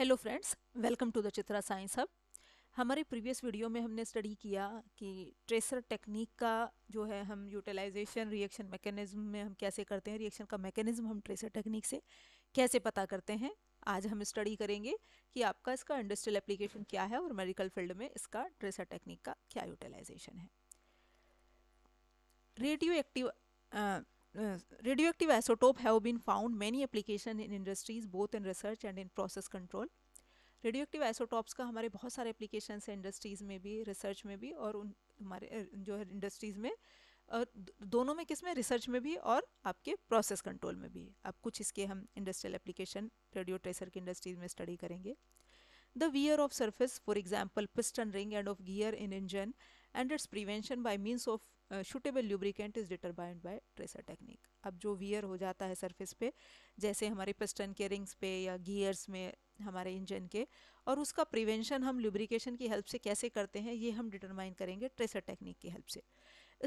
Hello friends welcome to the Chitra science hub हमारे previous video में हमने स्टडी किया कि ट्रेसर टेक्निक का जो है हम यूटिलाइजेशन रिएक्शन मैकेनिज्म में हम कैसे करते हैं रिएक्शन का मैकेनिज्म हम ट्रेसर टेक्निक से कैसे पता करते हैं आज हम स्टडी करेंगे कि आपका इसका इंडस्ट्रियल एप्लीकेशन क्या है और मेडिकल फील्ड में इसका ट्रेसर टेक्निक का क्या यूटिलाइजेशन है radioactive radioisotope have been found found application in industries both in research and in process control radioactive isotopes का हमारे बहुत सारे एप्लीकेशंस हैं इंडस्ट्रीज़ में भी रिसर्च में भी और उन हमारे uh, जो है इंडस्ट्रीज़ में दोनों में किस में रिसर्च में भी और आपके प्रोसेस कंट्रोल में भी अब कुछ इसके हम इंडस्ट्रियल एप्लीकेशन रेडियो ट्रेसर की इंडस्ट्रीज़ में स्टडी करेंगे the wear of surface for example piston ring and of gear in engine and its prevention by means of suitable lubricant is determined by tracer technique अब जो wear हो जाता है surface पे जैसे हमारे पिस्टन के रिंग्स पे या गियर्स में हमारे इंजन के और उसका प्रिवेंशन हम ल्यूब्रिकेशन की हेल्प से कैसे करते हैं ये हम डिटरमाइन करेंगे ट्रेसर टेक्निक की हेल्प से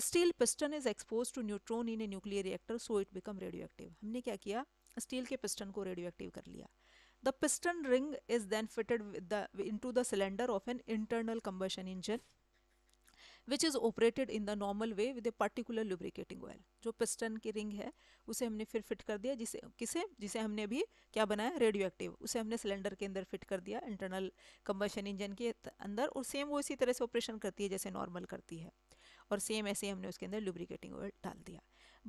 steel piston is expose to neutron in a nuclear reactor so it become radioactive हमने क्या किया स्टील के पिस्टन को रेडियो एक्टिव कर लिया the piston ring is then fitted into the cylinder of an internal combustion engine which is operated in the normal way with a particular lubricating oil जो piston की ring है उसे हमने फिर fit कर दिया जिसे किसे जिसे हमने अभी क्या बनाया रेडियो एक्टिव उसे हमने सिलेंडर के अंदर फिट कर दिया इंटरनल कम्बशन इंजन के अंदर और सेम वो इसी तरह से ऑपरेशन करती है जैसे नॉर्मल करती है और सेम ऐसे हमने उसके अंदर लुब्रिकेटिंग ऑयल डाल दिया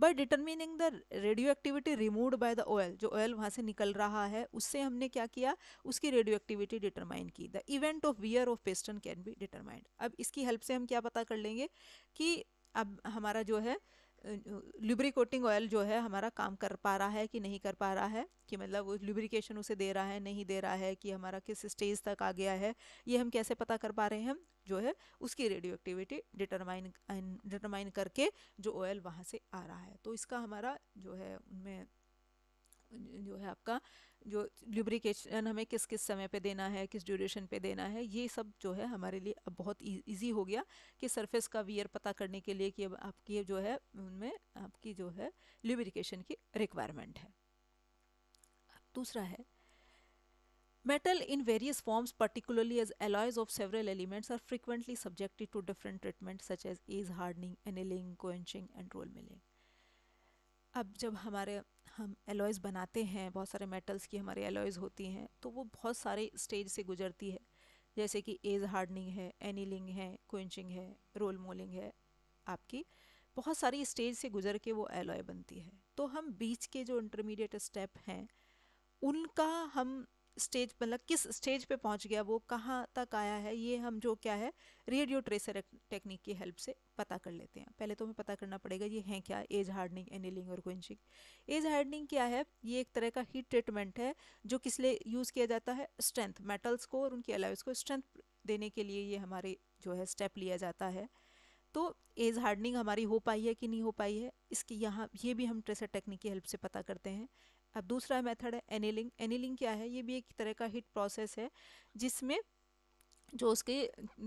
but determining the radioactivity remove by the oil जो ऑयल वहाँ से निकल रहा है उससे हमने क्या किया उसकी रेडियो एक्टिविटी डिटरमाइन की the event of wear of piston can be determined अब इसकी हेल्प से हम क्या पता कर लेंगे कि अब हमारा जो है लुब्रिकोटिंग ऑयल जो है हमारा काम कर पा रहा है कि नहीं कर पा रहा है कि मतलब लुब्रिकेशन उसे दे रहा है नहीं दे रहा है कि हमारा किस स्टेज तक आ गया है ये हम कैसे पता कर पा रहे हैं हम जो है उसकी रेडियो एक्टिविटी डिटरमाइन डिटरमाइन करके जो ऑयल वहाँ से आ रहा है तो इसका हमारा जो है उनमें जो है आपका जो ल्यूब्रिकेशन हमें किस किस समय पे देना है किस ड्यूरेशन पे देना है ये सब जो है हमारे लिए अब बहुत इजी हो गया कि सरफेस का वियर पता करने के लिए कि अब आपकी जो है उनमें आपकी जो है ल्यूब्रिकेशन की रिक्वायरमेंट है दूसरा है metal in various forms particularly as alloys of several elements are frequently subjected to different treatment such as is hardening annealing coaching and roll milling अब जब हमारे हम एलॉयज़ बनाते हैं बहुत सारे मेटल्स की हमारे एलॉयज़ होती हैं तो वो बहुत सारे स्टेज से गुजरती है जैसे कि एज हार्डनिंग है एनीलिंग है क्विंचिंग है रोल मोलिंग है आपकी बहुत सारी स्टेज से गुजर के वो एलॉय बनती है तो हम बीच के जो इंटरमीडिएट स्टेप हैं उनका हम स्टेज मतलब किस स्टेज पे पहुंच गया वो कहाँ तक आया है ये हम जो क्या है रेडियो ट्रेसर टेक्निक की हेल्प से पता कर लेते हैं पहले तो हमें पता करना पड़ेगा ये है क्या एज हार्डनिंग एनिलिंग और क्विंचिंग एज हार्डनिंग क्या है ये एक तरह का हीट ट्रीटमेंट है जो किस लिए यूज़ किया जाता है स्ट्रेंथ मेटल्स को और उनकी अलाउस को स्ट्रेंथ देने के लिए ये हमारे जो है स्टेप लिया जाता है तो एज हार्डनिंग हमारी हो पाई है कि नहीं हो पाई है इसकी यहाँ ये भी हम ट्रेसर टेक्निक की हेल्प से पता करते हैं अब दूसरा मेथड है एनिलिंग एनिलिंग क्या है ये भी एक तरह का हिट प्रोसेस है जिसमें जो उसके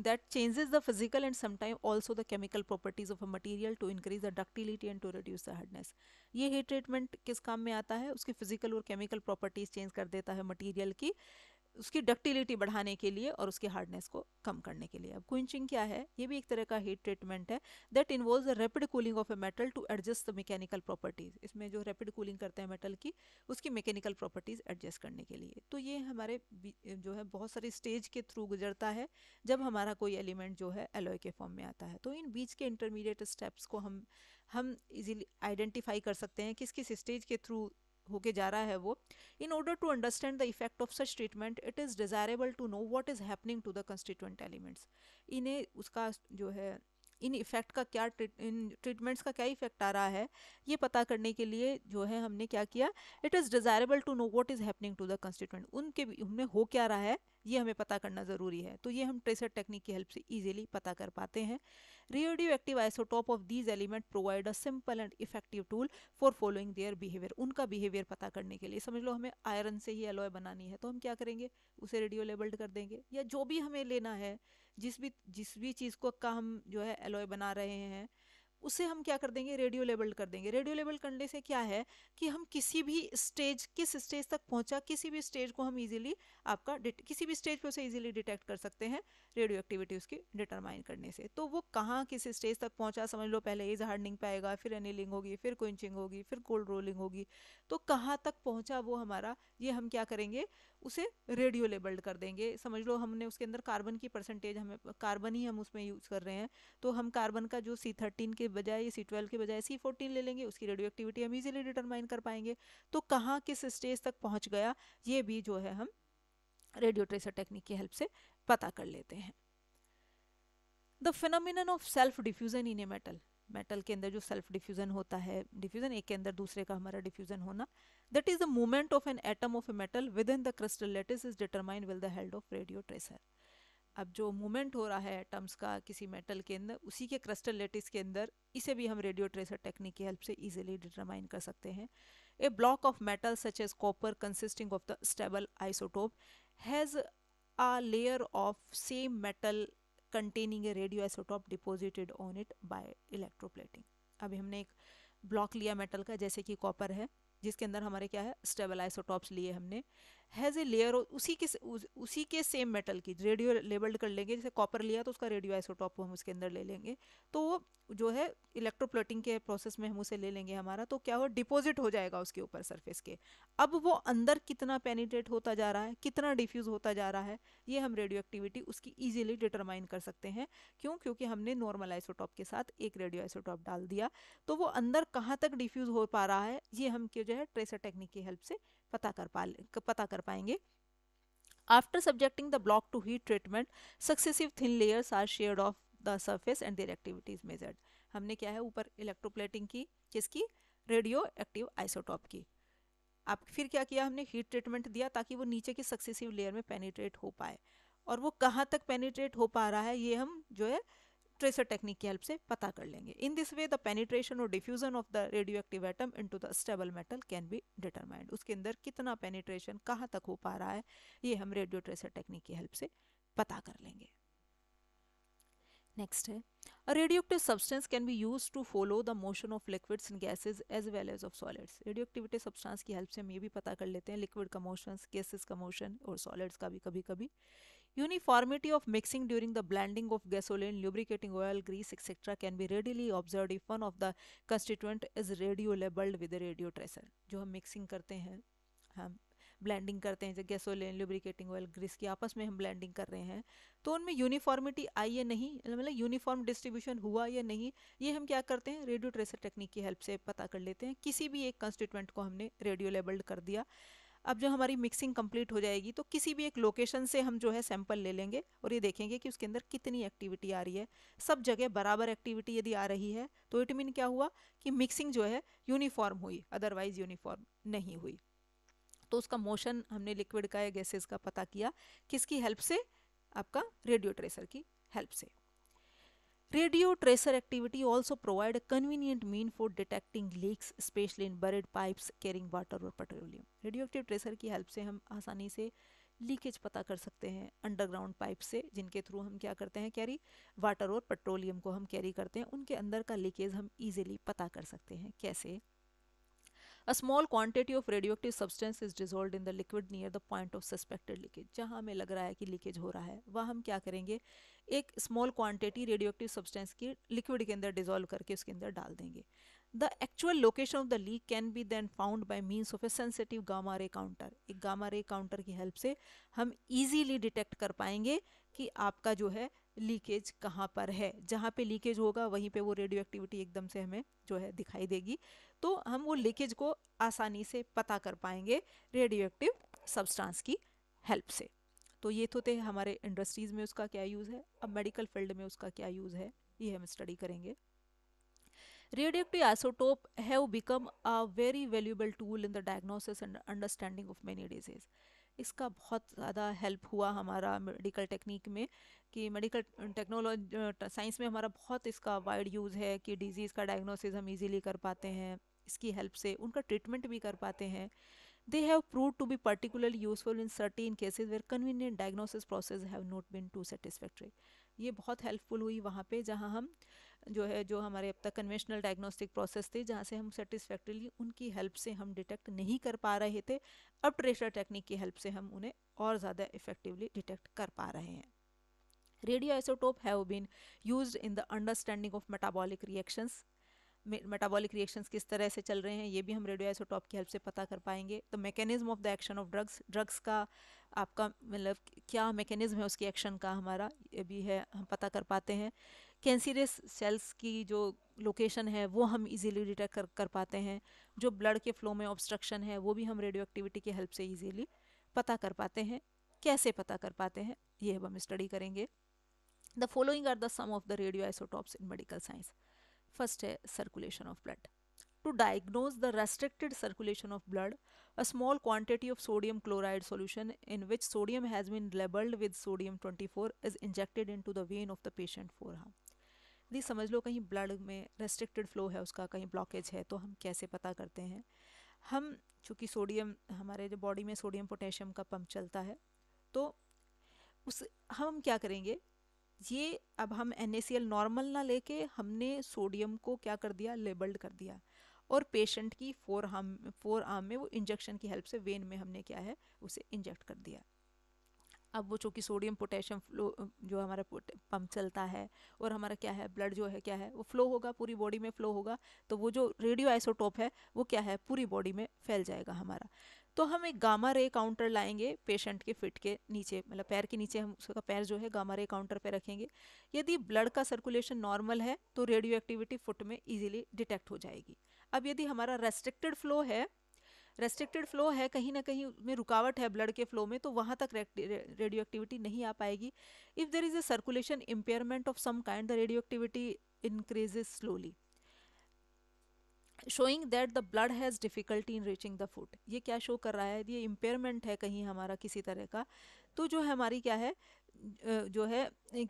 that changes the physical and sometime also the chemical properties of a material to increase the ductility and to reduce the hardness ये हीट ट्रीटमेंट किस काम में आता है उसकी फिजिकल और केमिकल प्रॉपर्टीज चेंज कर देता है मटीरियल की उसकी डक्टिलिटी बढ़ाने के लिए और उसकी हार्डनेस को कम करने के लिए अब क्विंचिंग क्या है ये भी एक तरह का हीट ट्रीटमेंट है that involve the rapid cooling of a metal to adjust the mechanical properties इसमें जो रैपिड कूलिंग करते हैं मेटल की उसकी मैकेनिकल प्रॉपर्टीज एडजस्ट करने के लिए तो ये हमारे जो है बहुत सारी स्टेज के थ्रू गुजरता है जब हमारा कोई एलिमेंट जो है एलोए के फॉर्म में आता है तो इन बीच के इंटरमीडिएट स्टेप्स को हम हम इजीली आइडेंटिफाई कर सकते हैं किस किस स्टेज के थ्रू होके जा रहा है वो in order to understand the effect of such treatment it is desirable to know what is happening to the constituent elements इन्हें उसका जो है इन इफ़ेक्ट का क्या इन ट्रीटमेंट्स का क्या इफ़ेक्ट आ रहा है ये पता करने के लिए जो है हमने क्या किया it is desirable to know what is happening to the constituent उनके उनमें हो क्या रहा है ये हमें पता करना ज़रूरी है तो ये हम ट्रेसर टेक्निक की हेल्प से ईजिली पता कर पाते हैं radio active isotope of these element provide a simple and effective tool for following their behaviour उनका बिहेवियर पता करने के लिए समझ लो हमें आयरन से ही एलोय बनानी है तो हम क्या करेंगे उसे रेडियो लेबल्ड कर देंगे या जो भी हमें लेना है जिस भी जिस भी चीज़ को का हम जो है एलोय बना रहे हैं उसे हम क्या कर देंगे रेडियो लेबल कर देंगे रेडियो लेबल करने से क्या है कि हम किसी भी स्टेज किस स्टेज तक पहुंचा किसी भी स्टेज को हम इजीली आपका किसी भी स्टेज पे उसे इजीली डिटेक्ट कर सकते हैं रेडियो एक्टिविटी उसकी डिटरमाइन करने से तो वो कहाँ किस स्टेज तक पहुंचा समझ लो पहले एज हार्डनिंग पे आएगा फिर एनिलिंग होगी फिर क्विंचिंग होगी फिर कोल्ड रोलिंग होगी तो कहाँ तक पहुँचा वो हमारा ये हम क्या करेंगे उसे रेडियो लेबल्ड कर देंगे समझ लो हमने उसके अंदर कार्बन की परसेंटेज हमें कार्बन ही हम उसमें यूज़ कर रहे हैं तो हम कार्बन का जो सी थर्टीन के बजाय सी ट्वेल्व के बजाय सी फोर्टीन ले लेंगे उसकी रेडियो एक्टिविटी हम इजीली डिटरमाइन कर पाएंगे तो कहाँ किस स्टेज तक पहुँच गया ये भी जो है हम रेडियो ट्रेसर टेक्निक की हेल्प से पता कर लेते हैं the phenomenon of self diffusion in a metal metal के अंदर जो सेल्फ डिफ्यूज़न होता है डिफ्यूज़न एक के अंदर दूसरे का हमारा डिफ्यूज़न होना that is the movement of an atom of a metal within the crystal lattice is determine with the help of radio tracer अब जो मूवमेंट हो रहा है एटम्स का किसी मेटल के अंदर उसी के क्रिस्टल लेटिस के अंदर इसे भी हम रेडियो ट्रेसर टेक्निक की हेल्प से इजीली डिटरमाइन कर सकते हैं a block of metal such as copper consisting of the stable isotope has layer of same metal containing a radio isotope deposited on it by electroplating अभी हमने एक block लिया metal का जैसे कि कॉपर है जिसके अंदर हमारे क्या है स्टेबल आइसोटॉप्स लिए हमने हैज़ ए लेयर उसी के उसी के सेम मेटल की रेडियो लेबल्ड कर लेंगे जैसे कॉपर लिया तो उसका रेडियो आइसोटॉप हम उसके अंदर ले लेंगे तो वो जो है इलेक्ट्रोप्लेटिंग के प्रोसेस में हम उसे ले लेंगे हमारा तो क्या हो डिपॉजिट हो जाएगा उसके ऊपर सरफेस के अब वो अंदर कितना पेनीट्रेट होता जा रहा है कितना डिफ्यूज़ होता जा रहा है ये हम रेडियो एक्टिविटी उसकी ईजिली डिटरमाइन कर सकते हैं क्यों क्योंकि हमने नॉर्मल आइसोटॉप के साथ एक रेडियो आइसोटॉप डाल दिया तो वो अंदर कहाँ तक डिफ्यूज़ हो पा रहा है ये हम जो है ट्रेसर टेक्निक की हेल्प से पता कर पा पता कर पाएंगे after subjecting the block to heat treatment successive thin layers are shear of the surface and their activities measured हमने क्या है ऊपर इलेक्ट्रोप्लेटिंग की किसकी रेडियो एक्टिव आइसोटॉप की आप फिर क्या किया हमने हीट ट्रीटमेंट दिया ताकि वो नीचे की सक्सेसिव लेयर में पेनीट्रेट हो पाए और वो कहाँ तक पेनीट्रेट हो पा रहा है ये हम जो है ट्रेसर टेक्निक की हेल्प से पता कर लेंगे in this way the penetration और diffusion of the radioactive atom to the stable metal can be determined उसके अंदर कितना पेनिट्रेशन कहाँ तक हो पा रहा है ये हम रेडियो ट्रेसर टेक्निक की हेल्प से पता कर लेंगे नेक्स्ट है a active substance can be use to follow the motion of liquids and gases as well as of solids radioactivity substance की हेल्प से हम ये भी पता कर लेते हैं लिक्विड का मोशन गैसेज का मोशन और सॉलिड्स का भी कभी कभी Uniformity of mixing during the blending of gasoline, lubricating oil, grease, etc. can be readily observed if one of the constituent is radio labeled with a radio tracer. जो हम mixing करते हैं हम ब्लेंडिंग करते हैं जैसे गैसोलिन लुब्रिकेटिंग ऑयल ग्रीस की आपस में हम ब्लेंडिंग कर रहे हैं तो उनमें यूनिफॉर्मिटी आई या नहीं मतलब यूनिफॉर्म डिस्ट्रीब्यूशन हुआ या नहीं ये हम क्या करते हैं रेडियो ट्रेसर टेक्निक की हेल्प से पता कर लेते हैं किसी भी एक कंस्टिट्यूएंट को हमने रेडियो लेबल्ड कर दिया अब जो हमारी मिक्सिंग कंप्लीट हो जाएगी तो किसी भी एक लोकेशन से हम जो है सैंपल ले लेंगे और ये देखेंगे कि उसके अंदर कितनी एक्टिविटी आ रही है सब जगह बराबर एक्टिविटी यदि आ रही है तो इट मीन क्या हुआ कि मिक्सिंग जो है यूनिफॉर्म हुई अदरवाइज यूनिफॉर्म नहीं हुई तो उसका मोशन हमने लिक्विड का या गैसेज का पता किया किसकी हेल्प से आपका रेडियो ट्रेसर की हेल्प से Radio tracer activity also provide a convenient mean for detecting leaks, especially in buried pipes carrying water or petroleum. Radioactive tracer की help से हम आसानी से लीकेज पता कर सकते हैं अंडरग्राउंड पाइप से जिनके थ्रू हम क्या करते हैं कैरी वाटर और पेट्रोलियम को हम कैरी करते हैं उनके अंदर का लीकेज हम इजीली पता कर सकते हैं कैसे a small quantity of radioactive substance is dissolved in the liquid near the point of suspected leakage जहाँ हमें लग रहा है कि लीकेज हो रहा है वह हम क्या करेंगे एक स्मॉल क्वांटिटी रेडियोएक्टिव सब्सटेंस की लिक्विड के अंदर डिजोल्व करके उसके अंदर डाल देंगे The actual location of the leak can be then found by means of a sensitive gamma ray counter. एक gamma ray counter की help से हम easily detect कर पाएंगे कि आपका जो है लीकेज कहाँ पर है जहाँ पे लीकेज होगा वहीं पे वो रेडियो एक्टिविटी एकदम से हमें जो है दिखाई देगी तो हम वो लीकेज को आसानी से पता कर पाएंगे रेडियो एक्टिव सब्सटेंस की हेल्प से तो ये तो थे हमारे इंडस्ट्रीज़ में उसका क्या यूज़ है अब मेडिकल फील्ड में उसका क्या यूज़ है ये हम स्टडी करेंगे Radioactive isotope have become a very valuable tool in the diagnosis and understanding of many disease. इसका बहुत ज़्यादा हेल्प हुआ हमारा मेडिकल टेक्निक में कि मेडिकल टेक्नोलॉजी साइंस में हमारा बहुत इसका वाइड यूज़ है कि डिज़ीज़ का डायग्नोसिस हम इजीली कर पाते हैं इसकी हेल्प से उनका ट्रीटमेंट भी कर पाते हैं they have proved to be particularly useful in certain cases where convenient diagnosis process have not been too satisfactory ये बहुत हेल्पफुल हुई वहाँ पे जहाँ हम जो है जो हमारे अब तक कन्वेंशनल डायग्नोस्टिक प्रोसेस थे जहाँ से हम सेटिस्फैक्ट्रीली उनकी हेल्प से हम डिटेक्ट नहीं कर पा रहे थे अब ट्रेशर टेक्निक की हेल्प से हम उन्हें और ज़्यादा इफेक्टिवली डिटेक्ट कर पा रहे हैं isotope have been use in the understanding of metabolic reactions metabolic reactions किस तरह से चल रहे हैं ये भी हम रेडियो आइसोटॉप की हेल्प से पता कर पाएंगे तो mechanism of the action of drugs drugs का आपका मतलब क्या मैकेनिज्म है उसके एक्शन का हमारा ये भी है हम पता कर पाते हैं कैंसरियस सेल्स की जो लोकेशन है वो हम इजीली डिटेक्ट कर कर पाते हैं जो ब्लड के फ्लो में ऑब्स्ट्रक्शन है वो भी हम रेडियो एक्टिविटी की हेल्प से इजीली पता कर पाते हैं कैसे पता कर पाते हैं ये हम स्टडी करेंगे the following are the some of the radio isotopes in medical science first है circulation of blood to diagnose the restricted circulation of blood a small quantity of sodium chloride solution in which sodium has been labelled with sodium twenty four is injected into the vein of the patient forearm यदि समझ लो कहीं blood में restricted flow है उसका कहीं blockage है तो हम कैसे पता करते हैं हम चूँकि सोडियम हमारे जो बॉडी में सोडियम पोटेशियम का पंप चलता है तो उस हम क्या करेंगे ये अब हम एन नॉर्मल ना लेके हमने सोडियम को क्या कर दिया लेबल्ड कर दिया और पेशेंट की फोर आर्म फोर आर्म में वो इंजेक्शन की हेल्प से वेन में हमने क्या है उसे इंजेक्ट कर दिया अब वो चूँकि सोडियम पोटेशियम फ्लो जो हमारा पम्प चलता है और हमारा क्या है ब्लड जो है क्या है वो फ्लो होगा पूरी बॉडी में फ्लो होगा तो वो जो रेडियो आइसोटोप है वो क्या है पूरी बॉडी में फैल जाएगा हमारा तो हम एक गामा रे काउंटर लाएंगे पेशेंट के फिट के नीचे मतलब पैर के नीचे हम उसका पैर जो है गामा रे काउंटर पे रखेंगे यदि ब्लड का सर्कुलेशन नॉर्मल है तो रेडियो एक्टिविटी फुट में इजीली डिटेक्ट हो जाएगी अब यदि हमारा रेस्ट्रिक्टेड फ्लो है रेस्ट्रिक्टेड फ्लो है कहीं ना कहीं में रुकावट है ब्लड के फ्लो में तो वहाँ तक रेडियो एक्टिविटी नहीं आ पाएगी if there is a circulation impairment of some kind the radioactivity increase slowly showing that the blood has difficulty in reaching the foot ये क्या शो कर रहा है ये इम्पेयरमेंट है कहीं हमारा किसी तरह का तो जो है हमारी क्या है जो है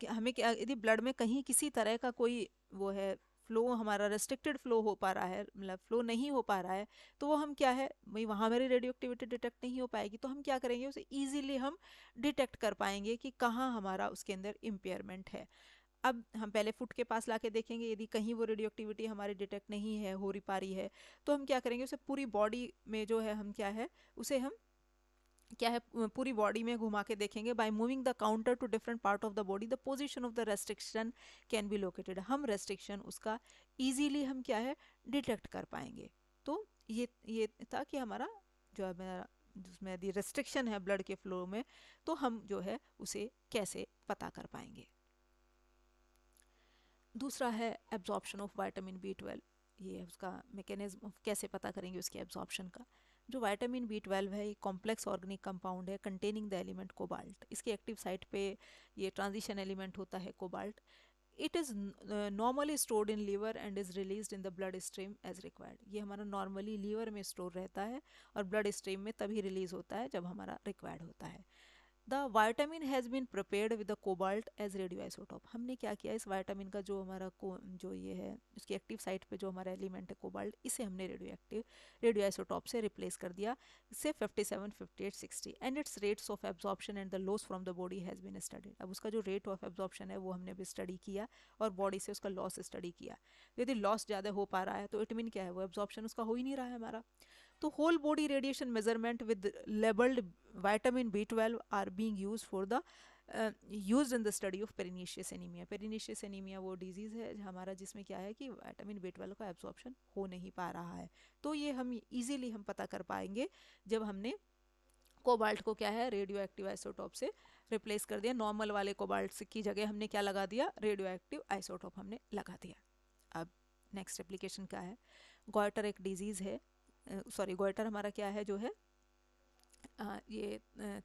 हमें क्या यदि ब्लड में कहीं किसी तरह का कोई वो है फ्लो हमारा रेस्ट्रिक्टेड फ्लो हो पा रहा है मतलब फ्लो नहीं हो पा रहा है तो वो हम क्या है भाई वहाँ मेरी रेडियो एक्टिविटी डिटेक्ट नहीं हो पाएगी तो हम क्या करेंगे उसे ईजिली हम डिटेक्ट कर पाएंगे कि कहाँ हमारा उसके अंदर इम्पेयरमेंट है अब हम पहले फुट के पास ला देखेंगे यदि कहीं वो रेडियो एक्टिविटी हमारी डिटेक्ट नहीं है हो रही पा रही है तो हम क्या करेंगे उसे पूरी बॉडी में जो है हम क्या है उसे हम क्या है पूरी बॉडी में घुमा के देखेंगे by moving the counter to different part of the body the position of the restriction can be located हम रेस्ट्रिक्शन उसका ईजीली हम क्या है डिटेक्ट कर पाएंगे तो ये ये था कि हमारा जो है जिसमें यदि रेस्ट्रिक्शन है ब्लड के फ्लो में तो हम जो है उसे कैसे पता कर पाएंगे दूसरा है absorption of vitamin B twelve ये उसका मैकेनिज्म कैसे पता करेंगे उसके एब्जॉर्प्शन का जो वाइटामिन बी ट्वेल्व है ये कॉम्प्लेक्स ऑर्गेनिक कंपाउंड है कंटेनिंग द एलिमेंट कोबाल्ट इसके एक्टिव साइट पे ये ट्रांजिशन एलिमेंट होता है cobalt it is normally stored in liver and is release in the blood stream as required ये हमारा नॉर्मली लीवर में स्टोर रहता है और ब्लड स्ट्रीम में तभी रिलीज़ होता है जब हमारा रिक्वायर्ड होता है the vitamin has been prepared with the cobalt as radio isotope हमने क्या किया इस वाइटामिन का जो हमारा को जो ये है उसकी एक्टिव साइट पे जो हमारा एलिमेंट है कोबाल्ट इसे हमने रेडियो एक्टिव रेडियो आइसोटॉप से रिप्लेस कर दिया इससे fifty seven fifty eight sixty and its rates of absorption and the loss from the body has been studied अब उसका जो रेट ऑफ एब्जॉर्प्शन है वो हमने भी स्टडी किया और बॉडी से उसका लॉस स्टडी किया यदि लॉस ज़्यादा हो पा रहा है तो इट मीन क्या है वो एब्जॉर्प्शन उसका हो ही नहीं रहा है हमारा तो whole body radiation measurement with labelled vitamin B twelve are being use for the use in the study of pernicious anaemia pernicious anaemia वो डिजीज़ है हमारा जिसमें क्या है कि वाइटामिन बी ट्वेल्व का absorption हो नहीं पा रहा है तो ये हम ईजीली हम पता कर पाएंगे जब हमने कोबाल्ट को क्या है रेडियो एक्टिव आइसोटॉप से रिप्लेस कर दिया नॉर्मल वाले कोबाल्ट की जगह हमने क्या लगा दिया रेडियो एक्टिव आइसोटॉप हमने लगा दिया अब नेक्स्ट एप्लीकेशन क्या है गोयटर एक डिजीज़ है सॉरी गोइटर हमारा क्या है जो है आ, ये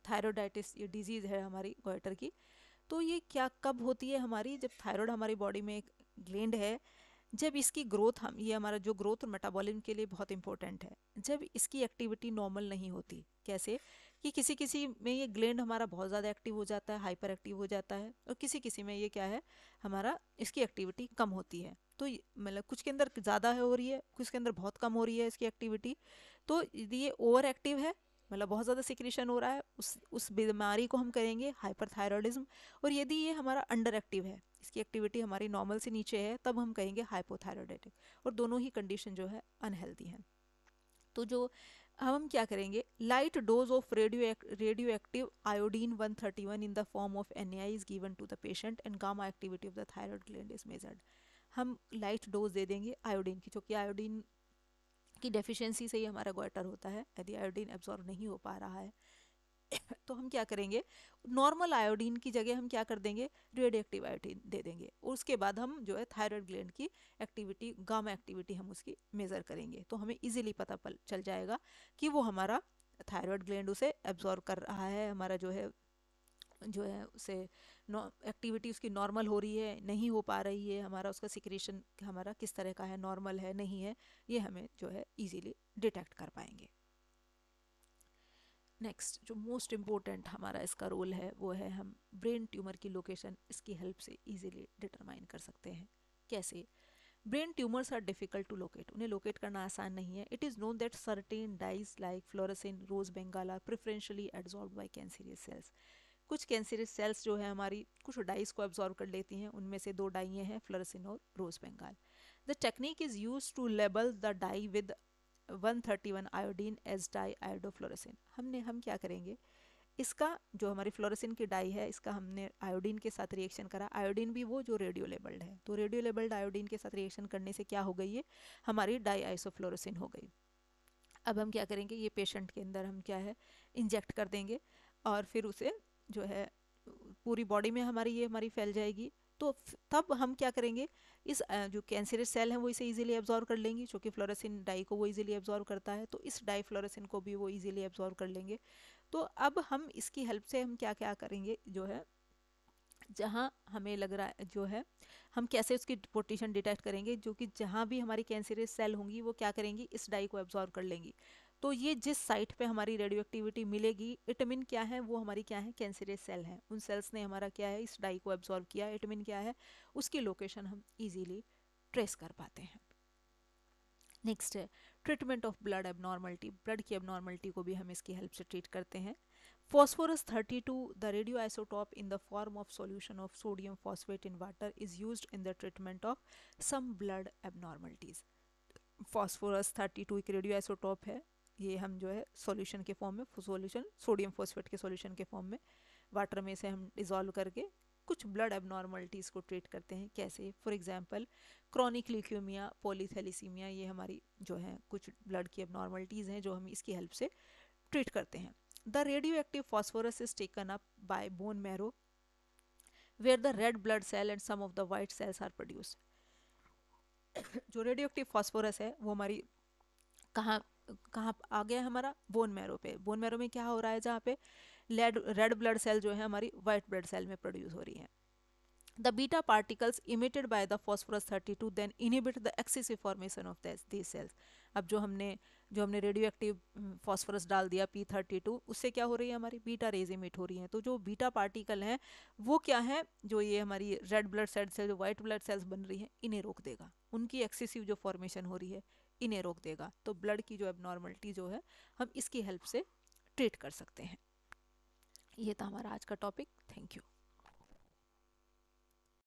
थायरोडाइटिस ये डिजीज़ है हमारी गोइटर की तो ये क्या कब होती है हमारी जब थायरॉयड हमारी बॉडी में एक ग्लैंड है जब इसकी ग्रोथ हम ये हमारा जो ग्रोथ और मेटाबॉलिज्म के लिए बहुत इंपॉर्टेंट है जब इसकी एक्टिविटी नॉर्मल नहीं होती कैसे कि किसी किसी में ये ग्लैंड हमारा बहुत ज़्यादा एक्टिव हो जाता है हाइपर एक्टिव हो जाता है और किसी किसी में ये क्या है हमारा इसकी एक्टिविटी कम होती है तो मतलब कुछ के अंदर ज़्यादा हो रही है कुछ के अंदर बहुत कम हो रही है इसकी एक्टिविटी तो यदि ये ओवर एक्टिव है मतलब बहुत ज़्यादा सिक्रेशन हो रहा है उस उस बीमारी को हम करेंगे हाइपर थायरॉयडिज्म और यदि ये हमारा अंडर एक्टिव है इसकी एक्टिविटी हमारी नॉर्मल से नीचे है तब हम कहेंगे हाइपोथायरॉयडिटिक और दोनों ही कंडीशन जो है अनहेल्दी हैं तो जो अब हम क्या करेंगे light dose of radio radioactive iodine 131 in the form of an is given to the patient and gamma activity of the thyroid gland is measured हम लाइट डोज दे देंगे आयोडीन की क्योंकि आयोडीन की डेफिशिएंसी से ही हमारा goitre होता है यदि आयोडीन एब्जॉर्व नहीं हो पा रहा है तो हम क्या करेंगे नॉर्मल आयोडीन की जगह हम क्या कर देंगे रेडियो एक्टिव आयोडीन दे देंगे और उसके बाद हम जो है थायराइड ग्लैंड की एक्टिविटी गामा एक्टिविटी हम उसकी मेज़र करेंगे तो हमें इजीली पता चल जाएगा कि वो हमारा थायराइड ग्लैंड उसे एब्जॉर्व कर रहा है हमारा जो है जो है उसे एक्टिविटी उसकी नॉर्मल हो रही है नहीं हो पा रही है हमारा उसका सिक्रेशन हमारा किस तरह का है नॉर्मल है नहीं है ये हमें जो है ईजीली डिटेक्ट कर पाएंगे नेक्स्ट जो मोस्ट इम्पोर्टेंट हमारा इसका रोल है वो है हम ब्रेन ट्यूमर की लोकेशन इसकी हेल्प से इजीली डिटरमाइन कर सकते हैं कैसे brain tumours are difficult to locate उन्हें लोकेट करना आसान नहीं है it is known that certain dyes like fluorescein rose Bengal are preferentially absorb by cancerous cells कुछ कैंसरियस सेल्स जो है हमारी कुछ डाइज को एब्जॉर्ब कर लेती हैं उनमें से दो डाइए हैं फ्लोरसिन और rose Bengal the technique is use to label the dye with 131 iodine as dye iodofluorescein हमने हम क्या करेंगे इसका जो हमारी फ्लोरेसिन की डाई है इसका हमने आयोडीन के साथ रिएक्शन करा आयोडीन भी वो जो रेडियो लेबल्ड है तो रेडियो लेबल्ड आयोडीन के साथ रिएक्शन करने से क्या हो गई है हमारी डाई आइसोफ्लोरेसिन हो गई अब हम क्या करेंगे ये पेशेंट के अंदर हम क्या है इंजेक्ट कर देंगे और फिर उसे जो है पूरी बॉडी में हमारी ये हमारी फैल जाएगी तो तब हम क्या करेंगे इस जो कैंसरस सेल है वो इसे इजीली एब्जॉर्व कर लेंगी जो फ्लोरेसिन डाई को वो इजीली एब्जॉर्व करता है तो इस डाई फ्लोरेसिन को भी वो इजीली एब्जॉर्व कर लेंगे तो अब हम इसकी हेल्प से हम क्या क्या करेंगे जो है जहाँ हमें लग रहा है जो है हम कैसे उसकी पोटिशन डिटेक्ट करेंगे जो कि जहाँ भी हमारी कैंसरस सेल होंगी वो क्या करेंगी इस डाई को एब्जॉर्व कर लेंगी तो ये जिस साइट पे हमारी रेडियो एक्टिविटी मिलेगी इटमिन क्या है वो हमारी क्या है कैंसरियस सेल है उन सेल्स ने हमारा क्या है इस डाई को एब्जॉर्व किया इटमिन क्या है उसकी लोकेशन हम इजीली ट्रेस कर पाते हैं नेक्स्ट है treatment of blood abnormality blood की एबनॉर्मलिटी को भी हम इसकी हेल्प से ट्रीट करते हैं phosphorus 32 the radio isotope in the form of solution of sodium phosphate in water is use in the treatment of some blood abnormalities phosphorus 32 एक radio isotope है ये हम जो है सॉल्यूशन के फॉर्म में सॉल्यूशन सोडियम फॉस्फेट के solution के फॉर्म में वाटर में से हम डिज़ोल्व करके कुछ ब्लड एबनॉर्मलिटीज़ को ट्रीट करते हैं कैसे for example chronic leukaemia polycythaemia ये हमारी जो है कुछ ब्लड की एबनॉर्मलिटीज़ हैं जो हम इसकी हेल्प से ट्रीट करते हैं the radioactive phosphorus is taken up by bone marrow where the red blood cell and some of the white cells are produce जो रेडियो एक्टिव फॉस्फोरस है वो हमारी कहाँ कहाँ आ गया हमारा बोन मैरो पे बोन मैरो में क्या हो रहा है जहाँ पे लेड रेड ब्लड सेल जो है हमारी व्हाइट ब्लड सेल में प्रोड्यूस हो रही है the beta particles emitted by the phosphorus thirty two then inhibit the excessive formation of these cells अब जो हमने जो हमने रेडियो एक्टिव फॉस्फोरस डाल दिया पी थर्टी टू उससे क्या हो रही है हमारी बीटा रेज इमिट हो रही है तो जो बीटा पार्टिकल हैं वो क्या है जो ये हमारी रेड ब्लड सेल्स जो व्हाइट ब्लड सेल्स बन रही हैं इन्हें रोक देगा उनकी एक्सेसिव जो फॉर्मेशन हो रही है इन्हें रोक देगा तो ब्लड की जो एबनॉर्मलिटी जो है हम इसकी हेल्प से ट्रीट कर सकते हैं ये था हमारा आज का टॉपिक थैंक यू